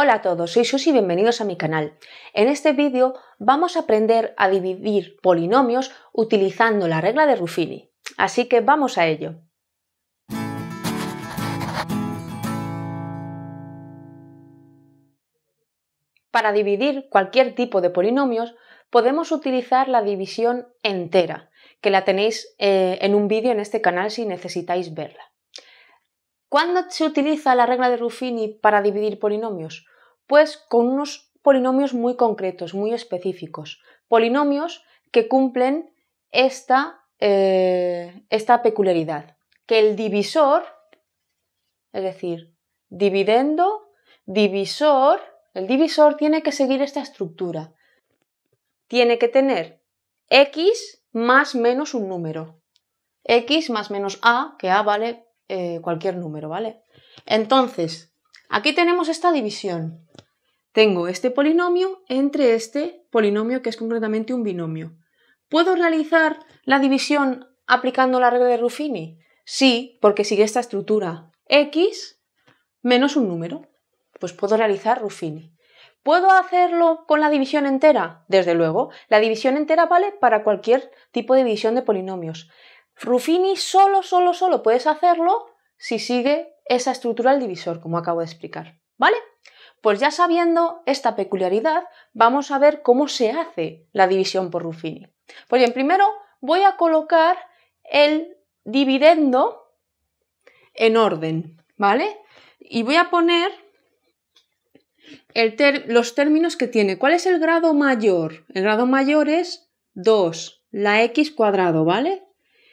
Hola a todos, soy Susi y bienvenidos a mi canal. En este vídeo vamos a aprender a dividir polinomios utilizando la regla de Ruffini. Así que vamos a ello. Para dividir cualquier tipo de polinomios podemos utilizar la división entera, que la tenéis eh, en un vídeo en este canal si necesitáis verla. ¿Cuándo se utiliza la regla de Ruffini para dividir polinomios? Pues con unos polinomios muy concretos, muy específicos. Polinomios que cumplen esta, eh, esta peculiaridad. Que el divisor, es decir, dividendo, divisor, el divisor tiene que seguir esta estructura. Tiene que tener x más menos un número. x más menos a, que a vale eh, cualquier número, ¿vale? Entonces, aquí tenemos esta división. Tengo este polinomio entre este polinomio que es concretamente un binomio. ¿Puedo realizar la división aplicando la regla de Ruffini? Sí, porque sigue esta estructura. X menos un número. Pues puedo realizar Ruffini. ¿Puedo hacerlo con la división entera? Desde luego. La división entera vale para cualquier tipo de división de polinomios. Ruffini solo, solo, solo puedes hacerlo si sigue esa estructura del divisor, como acabo de explicar. ¿Vale? Pues ya sabiendo esta peculiaridad, vamos a ver cómo se hace la división por Ruffini. Pues bien, primero voy a colocar el dividendo en orden, ¿vale? Y voy a poner los términos que tiene. ¿Cuál es el grado mayor? El grado mayor es 2, la x cuadrado, ¿vale?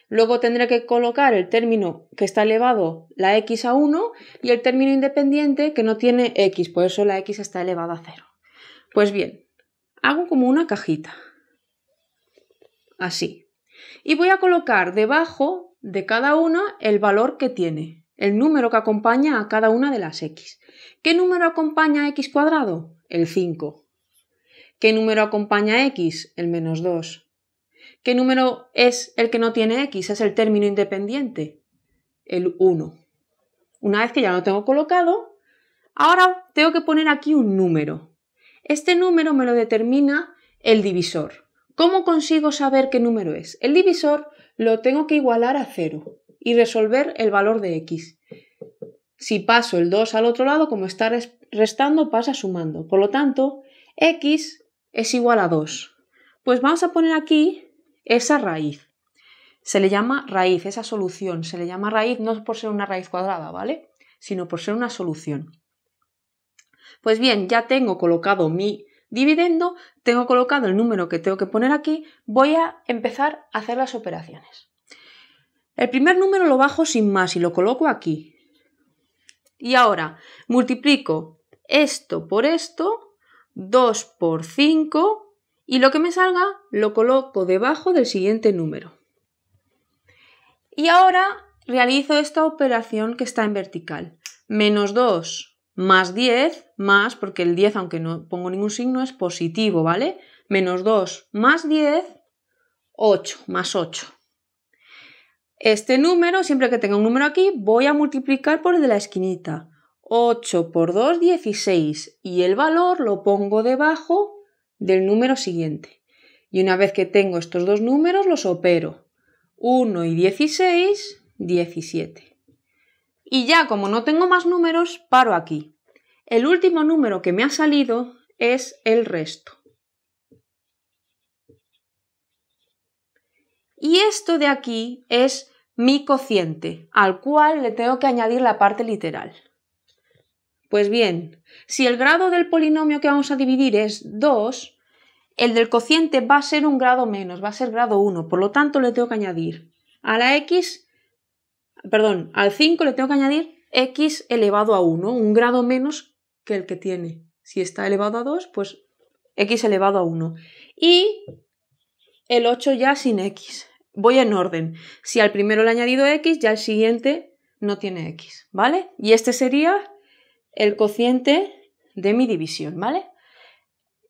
Luego tendré que colocar el término que está elevado, la x a 1, y el término independiente que no tiene x, por eso la x está elevada a 0. Pues bien, hago como una cajita. Así. Y voy a colocar debajo de cada una el valor que tiene, el número que acompaña a cada una de las x. ¿Qué número acompaña a x cuadrado? El 5. ¿Qué número acompaña a x? El menos 2. ¿Qué número es el que no tiene x? Es el término independiente, el 1. Una vez que ya lo tengo colocado, ahora tengo que poner aquí un número. Este número me lo determina el divisor. ¿Cómo consigo saber qué número es? El divisor lo tengo que igualar a 0 y resolver el valor de x. Si paso el 2 al otro lado, como está restando, pasa sumando. Por lo tanto, x es igual a 2. Pues vamos a poner aquí esa raíz. Se le llama raíz, esa solución. Se le llama raíz no por ser una raíz cuadrada, ¿vale? Sino por ser una solución. Pues bien, ya tengo colocado mi dividendo, tengo colocado el número que tengo que poner aquí, voy a empezar a hacer las operaciones. El primer número lo bajo sin más y lo coloco aquí. Y ahora multiplico esto por esto, 2 por 5, y lo que me salga lo coloco debajo del siguiente número. Y ahora realizo esta operación que está en vertical. Menos 2 más 10 más, porque el 10 aunque no pongo ningún signo es positivo, ¿vale? Menos 2 más 10, 8 más 8. Este número, siempre que tenga un número aquí, voy a multiplicar por el de la esquinita. 8 por 2, 16. Y el valor lo pongo debajo del número siguiente. Y una vez que tengo estos dos números, los opero. 1 y 16, 17. Y ya como no tengo más números, paro aquí. El último número que me ha salido es el resto. Y esto de aquí es mi cociente, al cual le tengo que añadir la parte literal. Pues bien, si el grado del polinomio que vamos a dividir es 2, el del cociente va a ser un grado menos, va a ser grado 1, por lo tanto le tengo que añadir a la x, perdón, al 5 le tengo que añadir x elevado a 1, un grado menos que el que tiene. Si está elevado a 2, pues x elevado a 1. Y el 8 ya sin x. Voy en orden. Si al primero le he añadido x, ya el siguiente no tiene x, ¿vale? Y este sería el cociente de mi división, ¿vale?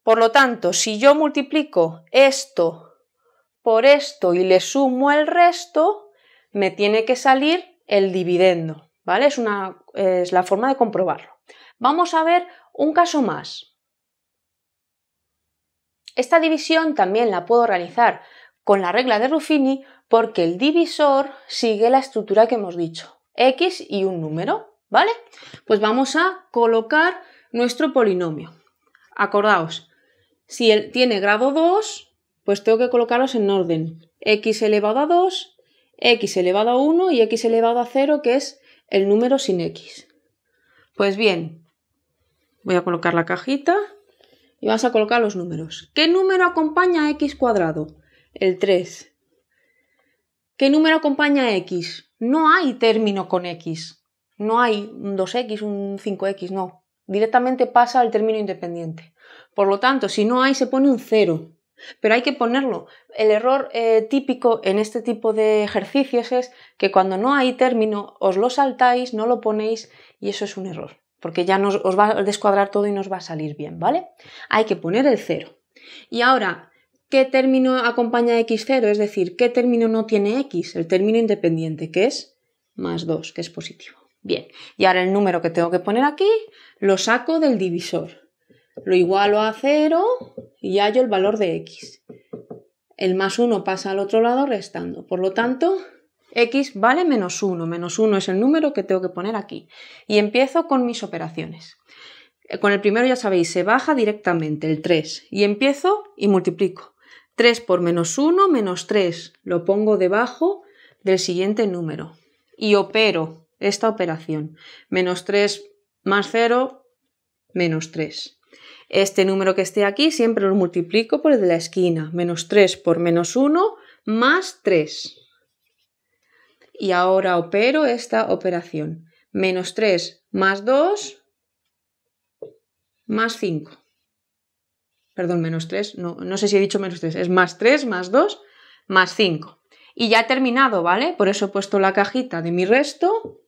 Por lo tanto, si yo multiplico esto por esto y le sumo el resto, me tiene que salir el dividendo, ¿vale? Es, una, es la forma de comprobarlo. Vamos a ver un caso más. Esta división también la puedo realizar con la regla de Ruffini porque el divisor sigue la estructura que hemos dicho, x y un número. ¿Vale? Pues vamos a colocar nuestro polinomio. Acordaos, si él tiene grado 2, pues tengo que colocarlos en orden. x elevado a 2, x elevado a 1 y x elevado a 0, que es el número sin x. Pues bien, voy a colocar la cajita y vas a colocar los números. ¿Qué número acompaña a x cuadrado? El 3. ¿Qué número acompaña a x? No hay término con x. No hay un 2x, un 5x, no. Directamente pasa al término independiente. Por lo tanto, si no hay, se pone un 0. Pero hay que ponerlo. El error eh, típico en este tipo de ejercicios es que cuando no hay término, os lo saltáis, no lo ponéis y eso es un error. Porque ya nos, os va a descuadrar todo y nos va a salir bien, ¿vale? Hay que poner el 0. Y ahora, ¿qué término acompaña a x0? Es decir, ¿qué término no tiene x? El término independiente, que es más 2, que es positivo. Bien, y ahora el número que tengo que poner aquí lo saco del divisor. Lo igualo a 0 y hallo el valor de x. El más 1 pasa al otro lado restando. Por lo tanto, x vale menos 1. Menos 1 es el número que tengo que poner aquí. Y empiezo con mis operaciones. Eh, con el primero ya sabéis, se baja directamente el 3. Y empiezo y multiplico. 3 por menos 1 menos 3. Lo pongo debajo del siguiente número. Y opero esta operación. Menos 3 más 0, menos 3. Este número que esté aquí siempre lo multiplico por el de la esquina. Menos 3 por menos 1 más 3. Y ahora opero esta operación. Menos 3 más 2 más 5. Perdón, menos 3. No, no sé si he dicho menos 3. Es más 3 más 2 más 5. Y ya he terminado, ¿vale? Por eso he puesto la cajita de mi resto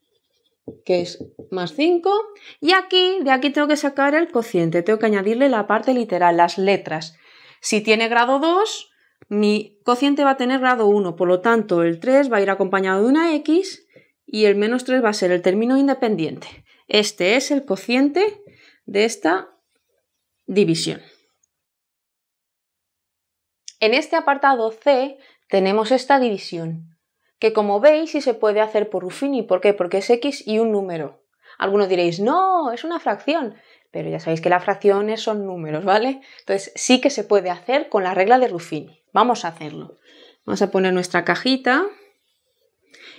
que es más 5, y aquí, de aquí tengo que sacar el cociente, tengo que añadirle la parte literal, las letras. Si tiene grado 2, mi cociente va a tener grado 1, por lo tanto el 3 va a ir acompañado de una x y el menos 3 va a ser el término independiente. Este es el cociente de esta división. En este apartado C tenemos esta división que como veis sí se puede hacer por Ruffini. ¿Por qué? Porque es x y un número. Algunos diréis, no, es una fracción, pero ya sabéis que las fracciones son números, ¿vale? Entonces sí que se puede hacer con la regla de Ruffini. Vamos a hacerlo. Vamos a poner nuestra cajita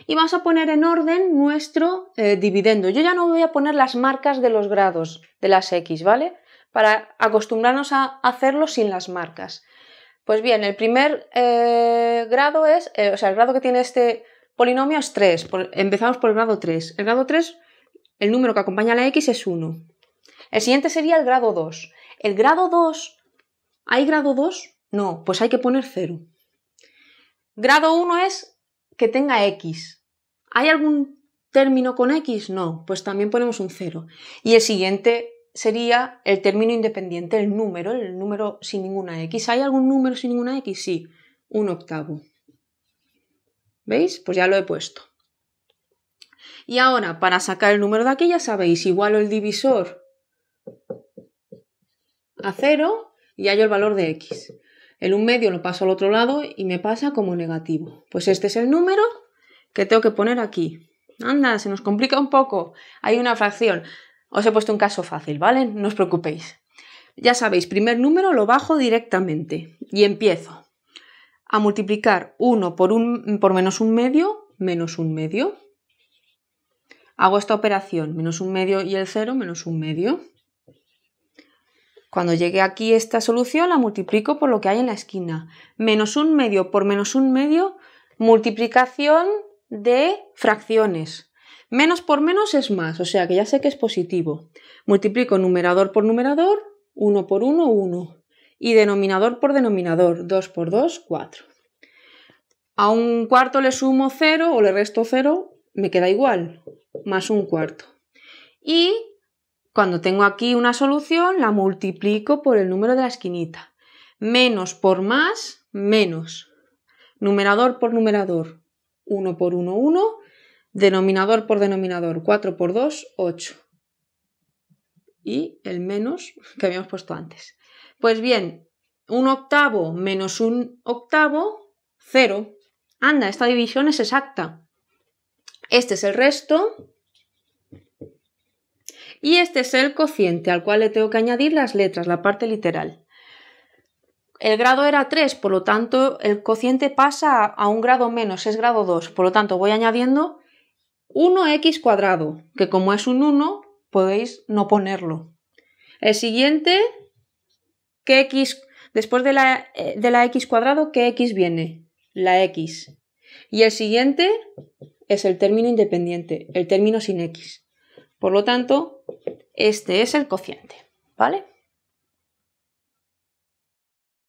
y vamos a poner en orden nuestro eh, dividendo. Yo ya no voy a poner las marcas de los grados de las x, ¿vale? Para acostumbrarnos a hacerlo sin las marcas. Pues bien, el primer eh, grado es, eh, o sea, el grado que tiene este polinomio es 3. empezamos por el grado 3. El grado 3, el número que acompaña la x es 1. El siguiente sería el grado 2. El grado 2, ¿hay grado 2? No, pues hay que poner 0. Grado 1 es que tenga x. ¿Hay algún término con x? No, pues también ponemos un 0. Y el siguiente sería el término independiente, el número, el número sin ninguna X. ¿Hay algún número sin ninguna X? Sí, un octavo. ¿Veis? Pues ya lo he puesto. Y ahora, para sacar el número de aquí, ya sabéis, igualo el divisor a 0 y hallo el valor de X. El 1 medio lo paso al otro lado y me pasa como negativo. Pues este es el número que tengo que poner aquí. Anda, se nos complica un poco. Hay una fracción. Os he puesto un caso fácil, ¿vale? No os preocupéis. Ya sabéis, primer número lo bajo directamente y empiezo a multiplicar 1 por, por menos un medio, menos un medio. Hago esta operación, menos un medio y el 0, menos un medio. Cuando llegue aquí esta solución la multiplico por lo que hay en la esquina. Menos un medio por menos un medio, multiplicación de fracciones. Menos por menos es más, o sea que ya sé que es positivo. Multiplico numerador por numerador, 1 por 1, 1. Y denominador por denominador, 2 por 2, 4. A un cuarto le sumo 0 o le resto 0, me queda igual, más un cuarto. Y cuando tengo aquí una solución, la multiplico por el número de la esquinita. Menos por más, menos. Numerador por numerador, 1 por 1, 1. Denominador por denominador, 4 por 2, 8. Y el menos que habíamos puesto antes. Pues bien, un octavo menos un octavo, 0. Anda, esta división es exacta. Este es el resto. Y este es el cociente al cual le tengo que añadir las letras, la parte literal. El grado era 3, por lo tanto el cociente pasa a un grado menos, es grado 2. Por lo tanto voy añadiendo 1x cuadrado, que como es un 1, podéis no ponerlo. El siguiente, ¿qué x? Después de la, eh, de la x cuadrado, ¿qué x viene? La x. Y el siguiente es el término independiente, el término sin x. Por lo tanto, este es el cociente, ¿vale?